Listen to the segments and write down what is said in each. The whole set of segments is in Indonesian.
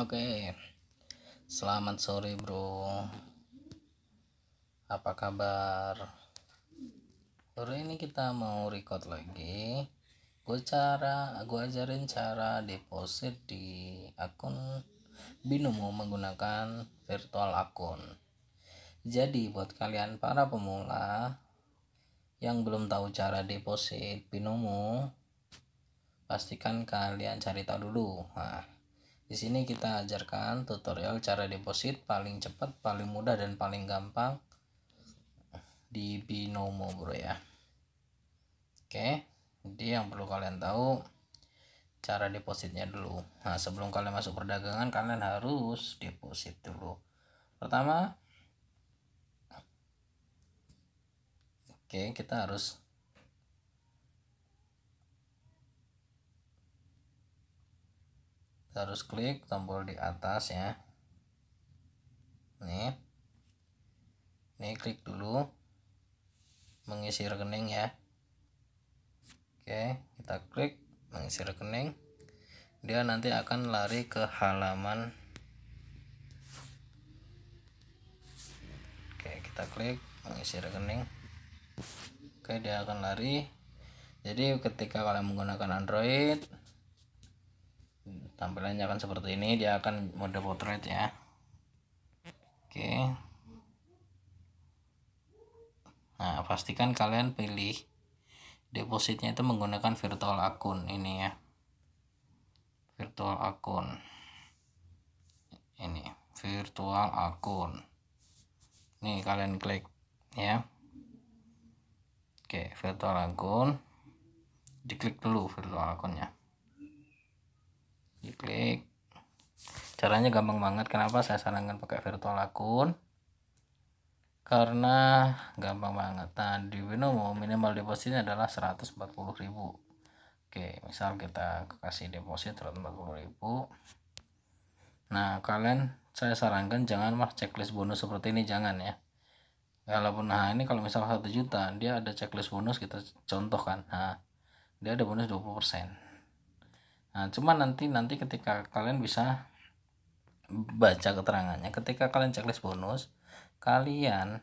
Oke, selamat sore bro. Apa kabar? Hari ini kita mau record lagi. Gue cara, gue ajarin cara deposit di akun Binomo menggunakan virtual akun. Jadi buat kalian para pemula yang belum tahu cara deposit Binomo, pastikan kalian cari tahu dulu. Nah, di sini kita ajarkan tutorial cara deposit paling cepat, paling mudah dan paling gampang di Binomo, Bro ya. Oke. Jadi yang perlu kalian tahu cara depositnya dulu. Nah, sebelum kalian masuk perdagangan kalian harus deposit dulu. Pertama Oke, kita harus harus klik tombol di atas ya nih nih klik dulu mengisi rekening ya oke kita klik mengisi rekening dia nanti akan lari ke halaman oke kita klik mengisi rekening oke dia akan lari jadi ketika kalian menggunakan Android tampilannya akan seperti ini dia akan mode portrait ya oke nah pastikan kalian pilih depositnya itu menggunakan virtual akun ini ya virtual akun ini virtual akun nih kalian klik ya oke virtual akun diklik dulu virtual akunnya klik caranya gampang banget kenapa saya sarankan pakai virtual akun karena gampang banget nah di Binomo minimal depositnya adalah 140.000 oke misal kita kasih deposit 140.000 nah kalian saya sarankan jangan mah checklist bonus seperti ini jangan ya walaupun nah ini kalau misal 1 juta dia ada checklist bonus kita contohkan nah dia ada bonus 20% Nah, cuman nanti nanti ketika kalian bisa baca keterangannya, ketika kalian checklist bonus, kalian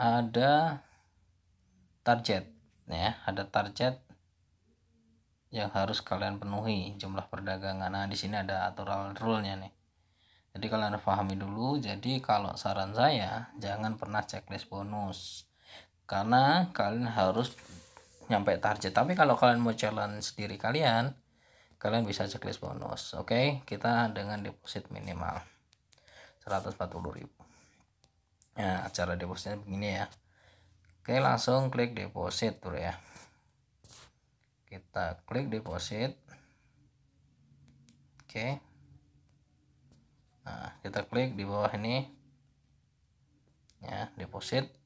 ada target ya, ada target yang harus kalian penuhi jumlah perdagangan. Nah, di sini ada aturan rule-nya nih. Jadi kalian pahami dulu. Jadi kalau saran saya jangan pernah checklist bonus. Karena kalian harus nyampe target tapi kalau kalian mau challenge diri kalian kalian bisa checklist bonus oke okay? kita dengan deposit minimal 140.000 nah cara depositnya begini ya oke langsung klik deposit tuh ya kita klik deposit oke nah kita klik di bawah ini ya deposit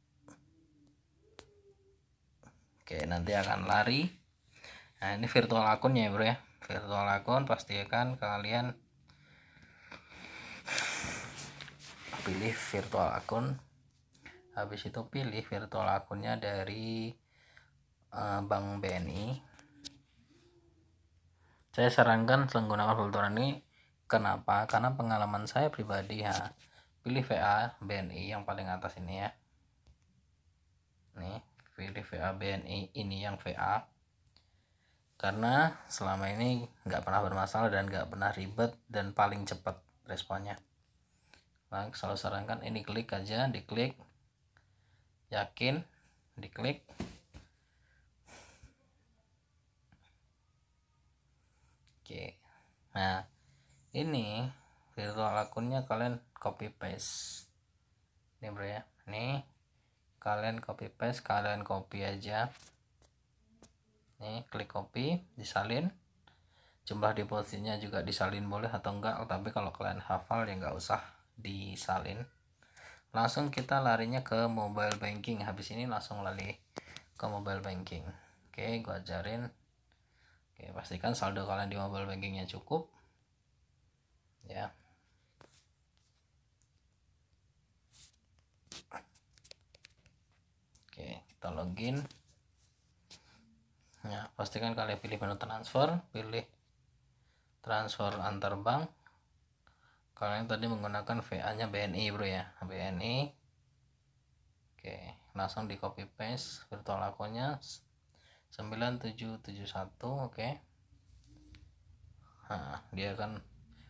oke nanti akan lari nah ini virtual akunnya ya bro ya virtual akun pastikan kalian pilih virtual akun habis itu pilih virtual akunnya dari uh, bank BNI saya sarankan menggunakan filter ini kenapa karena pengalaman saya pribadi ya pilih VA BNI yang paling atas ini ya nih pilih VA BNI ini yang VA karena selama ini nggak pernah bermasalah dan nggak pernah ribet dan paling cepat responnya nah, selalu sarankan ini klik aja diklik yakin diklik oke nah ini virtual akunnya kalian copy paste ini bro ya ini kalian copy paste kalian copy aja nih klik copy disalin jumlah depositnya juga disalin boleh atau enggak tapi kalau kalian hafal ya enggak usah disalin langsung kita larinya ke mobile banking habis ini langsung lari ke mobile banking oke gua ajarin oke pastikan saldo kalian di mobile bankingnya cukup ya kita login ya pastikan kalian pilih menu transfer pilih transfer antar bank kalian tadi menggunakan VA nya BNI bro ya BNI oke langsung di copy paste virtual akunnya 9771 oke nah, dia akan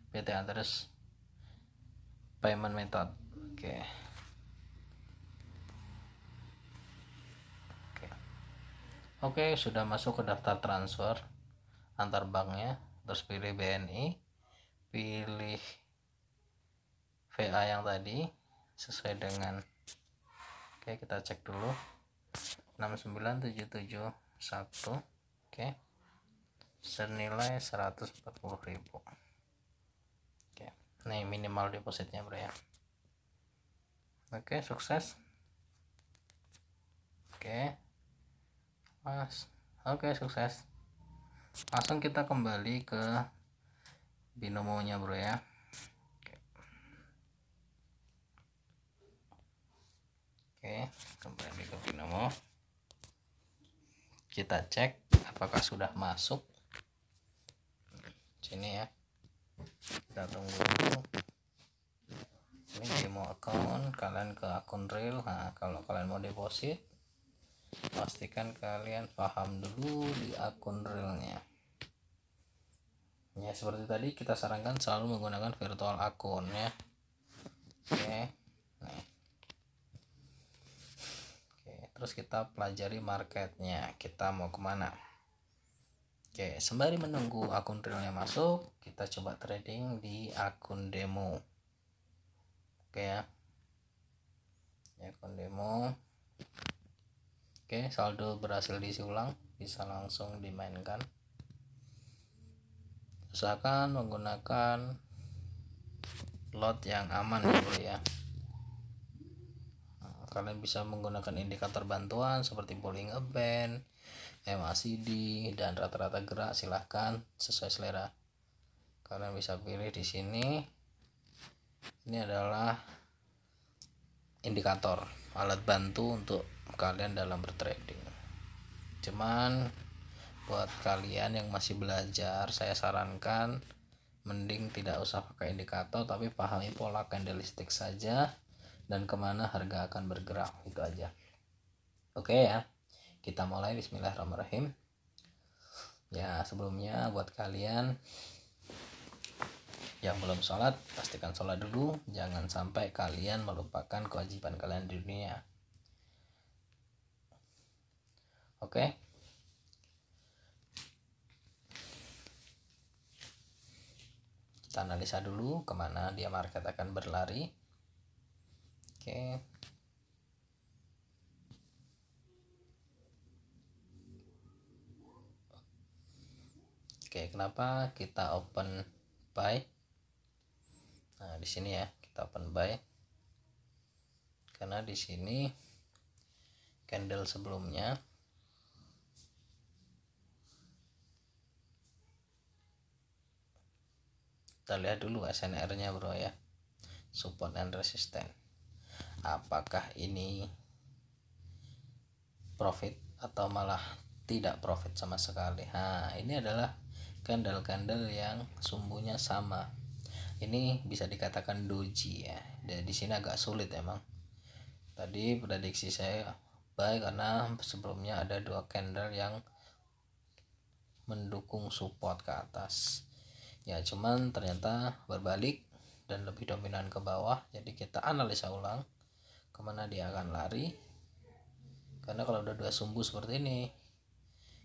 PT address payment method oke Oke, sudah masuk ke daftar transfer antar banknya. Terus pilih BNI, pilih VA yang tadi sesuai dengan Oke, kita cek dulu. 69771. Oke. Senilai 140.000. Oke. Nih minimal depositnya, Bro ya. Oke, sukses. Oke pas Oke, sukses. Langsung kita kembali ke binomonya, Bro ya. Oke. okay, kembali ke binomo. Kita cek apakah sudah masuk. Sini ya. Kita tunggu dulu. Ini demo account, kalian ke akun real. Nah, kalau kalian mau deposit pastikan kalian paham dulu di akun realnya ya seperti tadi kita sarankan selalu menggunakan virtual akun ya oke nah, oke terus kita pelajari marketnya kita mau kemana oke sembari menunggu akun realnya masuk kita coba trading di akun demo oke ya, ya akun demo Oke, saldo berhasil diisi ulang, bisa langsung dimainkan. Usahakan menggunakan lot yang aman dulu ya. Nah, kalian bisa menggunakan indikator bantuan seperti polling event, MACD, dan rata-rata gerak silahkan sesuai selera. Kalian bisa pilih di sini. Ini adalah indikator, alat bantu untuk kalian dalam bertrading cuman buat kalian yang masih belajar saya sarankan mending tidak usah pakai indikator tapi pahami pola candlestick saja dan kemana harga akan bergerak itu aja oke ya kita mulai bismillahirrahmanirrahim ya sebelumnya buat kalian yang belum sholat pastikan sholat dulu jangan sampai kalian melupakan kewajiban kalian di dunia oke okay. kita analisa dulu kemana dia market akan berlari oke okay. Oke, kenapa kita open buy? Nah, di sini ya, kita open buy. Karena di sini candle sebelumnya kita lihat dulu SNR-nya bro ya support and resistance apakah ini profit atau malah tidak profit sama sekali nah ini adalah candle-candle yang sumbunya sama ini bisa dikatakan doji ya jadi sini agak sulit emang tadi prediksi saya baik karena sebelumnya ada dua candle yang mendukung support ke atas ya cuman ternyata berbalik dan lebih dominan ke bawah jadi kita analisa ulang kemana dia akan lari karena kalau udah dua sumbu seperti ini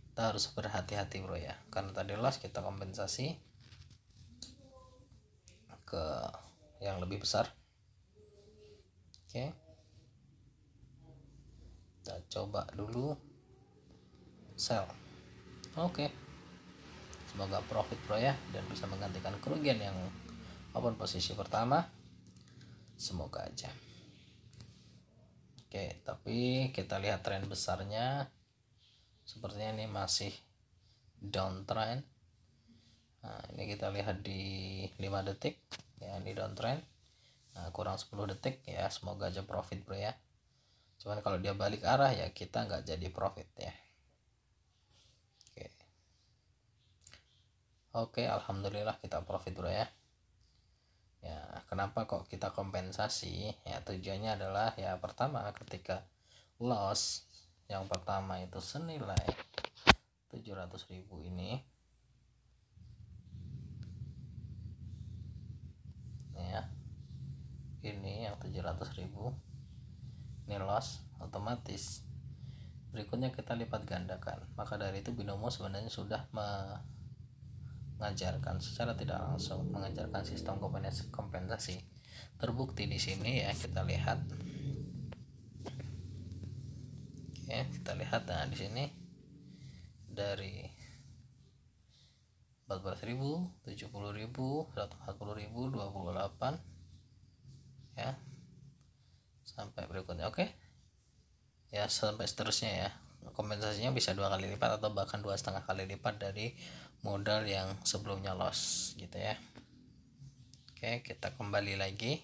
kita harus berhati-hati bro ya karena tadi loss kita kompensasi ke yang lebih besar oke okay. kita coba dulu sell oke okay semoga profit bro ya dan bisa menggantikan kerugian yang open posisi pertama semoga aja oke tapi kita lihat tren besarnya sepertinya ini masih downtrend nah ini kita lihat di 5 detik ya ini downtrend nah, kurang 10 detik ya semoga aja profit bro ya cuman kalau dia balik arah ya kita nggak jadi profit ya oke alhamdulillah kita profit dulu ya ya kenapa kok kita kompensasi ya tujuannya adalah ya pertama ketika loss yang pertama itu senilai 700.000 ini ya ini yang 700.000 ini loss otomatis berikutnya kita lipat gandakan maka dari itu binomo sebenarnya sudah me mengajarkan secara tidak langsung mengajarkan sistem kompensasi terbukti di sini ya kita lihat oke kita lihat nah di sini dari 14.000 70.000 140.000 28 ya sampai berikutnya oke ya sampai seterusnya ya kompensasinya bisa dua kali lipat atau bahkan dua setengah kali lipat dari modal yang sebelumnya loss gitu ya oke kita kembali lagi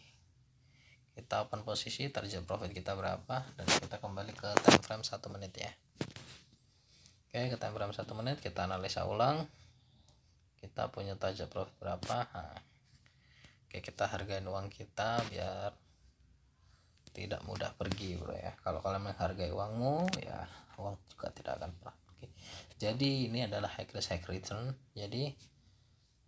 kita open posisi target profit kita berapa dan kita kembali ke time frame satu menit ya oke ke time frame satu menit kita analisa ulang kita punya target profit berapa nah, oke kita hargain uang kita biar tidak mudah pergi bro ya kalau kalian menghargai uangmu ya uang juga tidak akan pernah pergi jadi ini adalah high risk high return jadi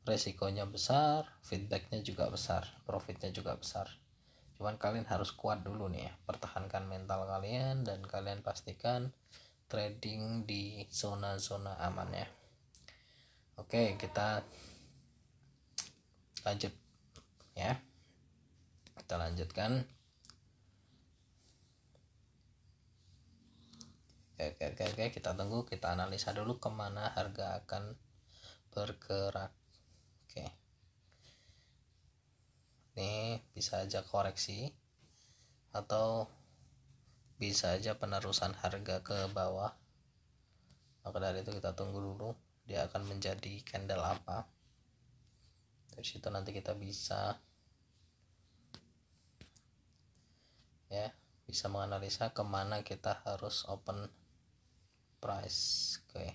resikonya besar feedbacknya juga besar profitnya juga besar cuman kalian harus kuat dulu nih ya pertahankan mental kalian dan kalian pastikan trading di zona-zona aman ya oke kita lanjut ya kita lanjutkan oke oke oke kita tunggu kita analisa dulu kemana harga akan bergerak oke ini bisa aja koreksi atau bisa aja penerusan harga ke bawah maka dari itu kita tunggu dulu dia akan menjadi candle apa dari situ nanti kita bisa ya bisa menganalisa kemana kita harus open price oke okay.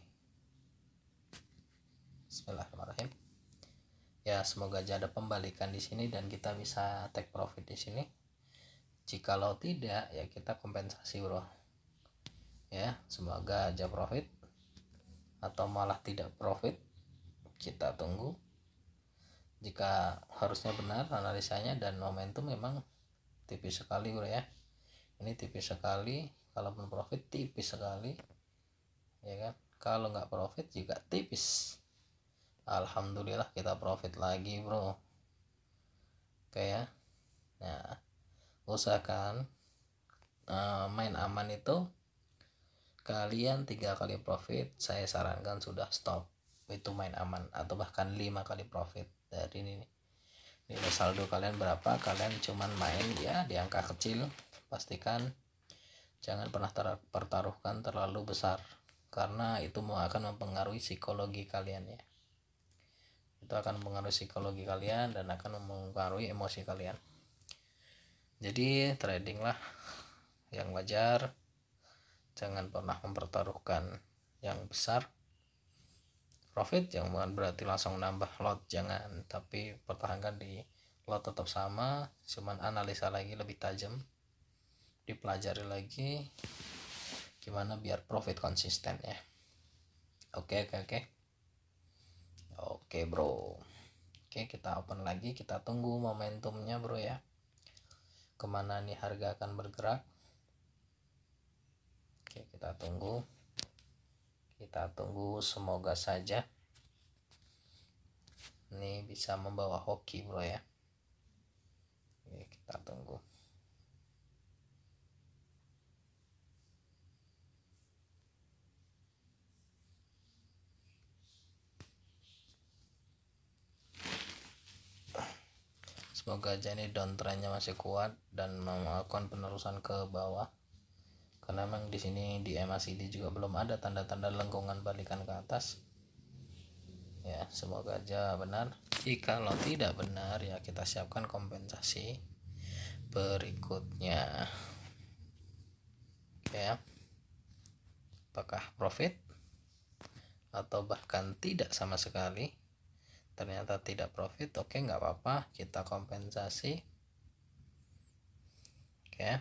Bismillahirrahmanirrahim ya semoga aja ada pembalikan di sini dan kita bisa take profit di sini jikalau tidak ya kita kompensasi bro ya semoga aja profit atau malah tidak profit kita tunggu jika harusnya benar analisanya dan momentum memang tipis sekali bro ya ini tipis sekali kalaupun profit tipis sekali ya kan kalau nggak profit juga tipis Alhamdulillah kita profit lagi bro oke ya nah usahakan uh, main aman itu kalian tiga kali profit saya sarankan sudah stop itu main aman atau bahkan lima kali profit dari ini ini saldo kalian berapa kalian cuman main ya di angka kecil pastikan jangan pernah pertaruhkan terlalu besar karena itu akan mempengaruhi psikologi kalian ya itu akan mempengaruhi psikologi kalian dan akan mempengaruhi emosi kalian jadi trading lah yang wajar jangan pernah mempertaruhkan yang besar profit yang bukan berarti langsung nambah lot jangan tapi pertahankan di lot tetap sama cuman analisa lagi lebih tajam dipelajari lagi gimana biar profit konsisten ya oke oke oke oke bro oke kita open lagi kita tunggu momentumnya bro ya kemana nih harga akan bergerak oke kita tunggu kita tunggu semoga saja ini bisa membawa hoki bro ya Oke, kita tunggu semoga aja ini downtrendnya masih kuat dan melakukan penerusan ke bawah karena memang di sini di MACD juga belum ada tanda-tanda lengkungan balikan ke atas ya semoga aja benar jika lo tidak benar ya kita siapkan kompensasi berikutnya ya apakah profit atau bahkan tidak sama sekali ternyata tidak profit oke okay, nggak apa-apa kita kompensasi oke okay.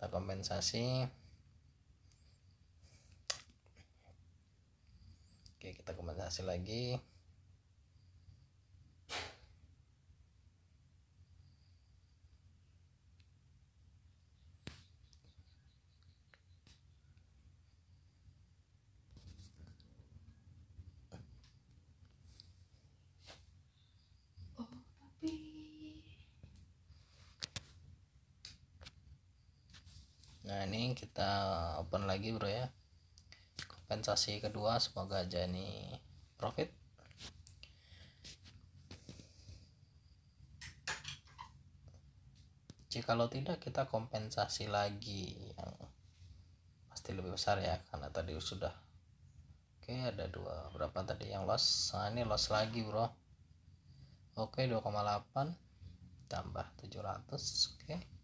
kita kompensasi oke okay, kita kompensasi lagi nah ini kita open lagi bro ya kompensasi kedua semoga aja ini profit Jika kalau tidak kita kompensasi lagi yang pasti lebih besar ya karena tadi sudah oke ada dua berapa tadi yang loss nah ini loss lagi bro oke 2,8 tambah 700 oke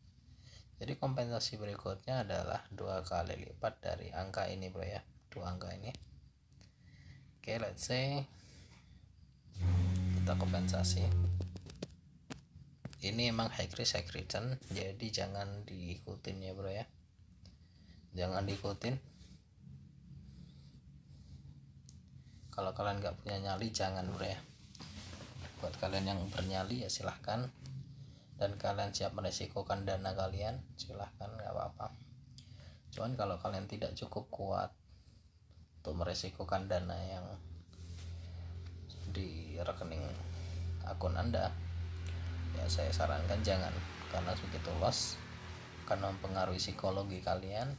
jadi kompensasi berikutnya adalah dua kali lipat dari angka ini bro ya dua angka ini oke okay, let's say kita kompensasi ini emang high risk high return jadi jangan diikutin ya bro ya jangan diikutin kalau kalian nggak punya nyali jangan bro ya buat kalian yang bernyali ya silahkan dan kalian siap meresikokan dana kalian silahkan nggak apa-apa cuman kalau kalian tidak cukup kuat untuk meresikokan dana yang di rekening akun anda ya saya sarankan jangan karena begitu loss akan mempengaruhi psikologi kalian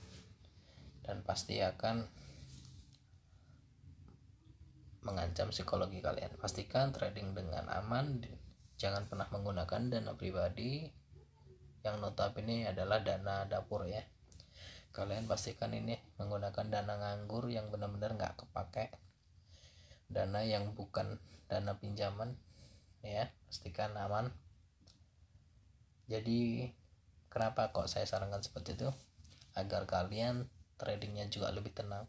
dan pasti akan mengancam psikologi kalian pastikan trading dengan aman jangan pernah menggunakan dana pribadi yang notabene adalah dana dapur ya kalian pastikan ini menggunakan dana nganggur yang benar-benar nggak kepake dana yang bukan dana pinjaman ya pastikan aman jadi kenapa kok saya sarankan seperti itu agar kalian tradingnya juga lebih tenang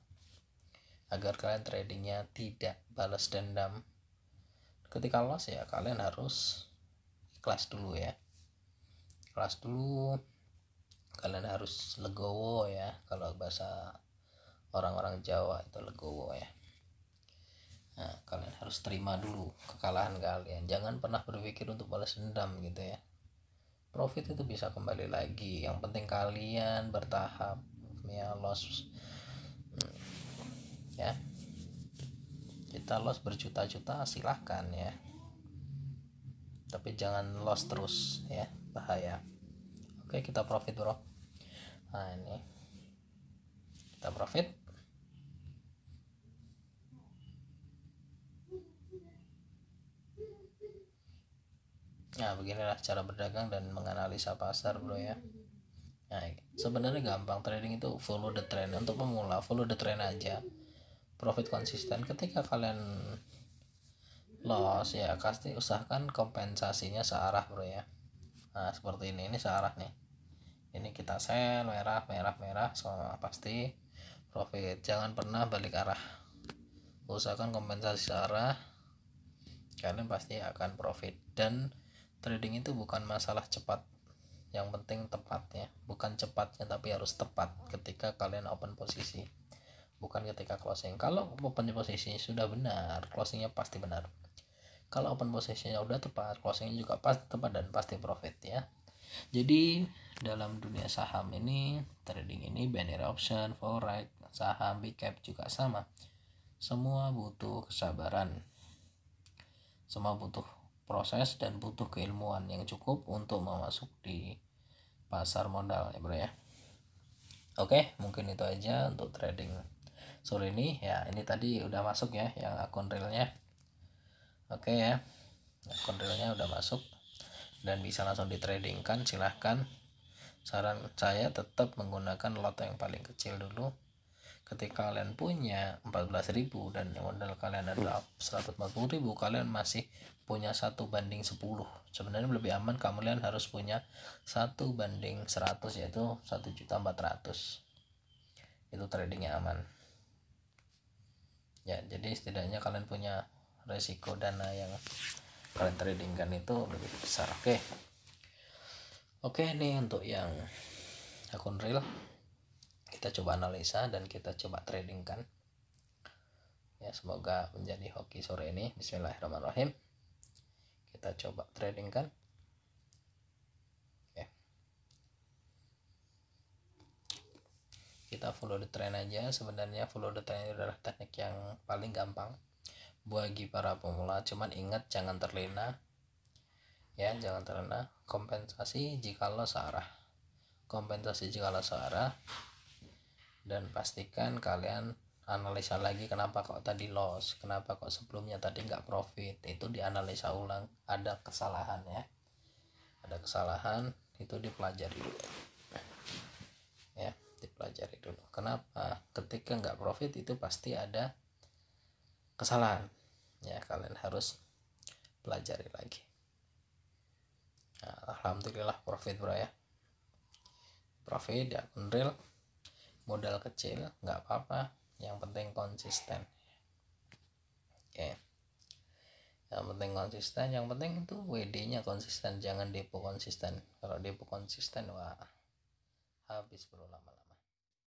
agar kalian tradingnya tidak balas dendam ketika loss ya kalian harus kelas dulu ya kelas dulu kalian harus legowo ya kalau bahasa orang-orang Jawa itu legowo ya nah, kalian harus terima dulu kekalahan kalian jangan pernah berpikir untuk balas dendam gitu ya profit itu bisa kembali lagi yang penting kalian bertahap ya loss hmm, ya kita loss berjuta-juta silahkan ya tapi jangan loss terus ya bahaya oke kita profit bro nah ini kita profit nah beginilah cara berdagang dan menganalisa pasar bro ya nah sebenarnya gampang trading itu follow the trend untuk pemula follow the trend aja profit konsisten ketika kalian loss ya pasti usahakan kompensasinya searah bro ya nah seperti ini ini searah nih ini kita sell merah merah merah so pasti profit jangan pernah balik arah usahakan kompensasi searah kalian pasti akan profit dan trading itu bukan masalah cepat yang penting tepatnya bukan cepatnya tapi harus tepat ketika kalian open posisi bukan ketika closing kalau open positionnya sudah benar closingnya pasti benar kalau open positionnya sudah tepat closingnya juga pasti tepat dan pasti profit ya jadi dalam dunia saham ini trading ini banner option forex saham big cap juga sama semua butuh kesabaran semua butuh proses dan butuh keilmuan yang cukup untuk masuk di pasar modal ya bro ya oke mungkin itu aja untuk trading sore ini ya ini tadi udah masuk ya yang akun realnya oke ya akun realnya udah masuk dan bisa langsung di trading kan silahkan saran saya tetap menggunakan lot yang paling kecil dulu ketika kalian punya 14.000 dan modal kalian adalah 140.000 kalian masih punya satu banding 10 sebenarnya lebih aman kamu kalian harus punya satu banding 100 yaitu 1.400 itu tradingnya aman ya jadi setidaknya kalian punya resiko dana yang kalian tradingkan itu lebih besar oke okay. oke okay, nih untuk yang akun real kita coba analisa dan kita coba tradingkan ya semoga menjadi hoki sore ini Bismillahirrahmanirrahim kita coba tradingkan kita follow the trend aja sebenarnya follow the trend itu adalah teknik yang paling gampang bagi para pemula cuman ingat jangan terlena ya jangan terlena kompensasi jika lo searah kompensasi jika lo searah dan pastikan kalian analisa lagi kenapa kok tadi loss kenapa kok sebelumnya tadi nggak profit itu dianalisa ulang ada kesalahan ya ada kesalahan itu dipelajari pelajari dulu kenapa ketika nggak profit itu pasti ada kesalahan ya kalian harus pelajari lagi nah, alhamdulillah profit bro ya profit ya real modal kecil nggak apa-apa yang penting konsisten oke okay. yang penting konsisten yang penting itu WD nya konsisten jangan depo konsisten kalau depo konsisten wah habis perlu lama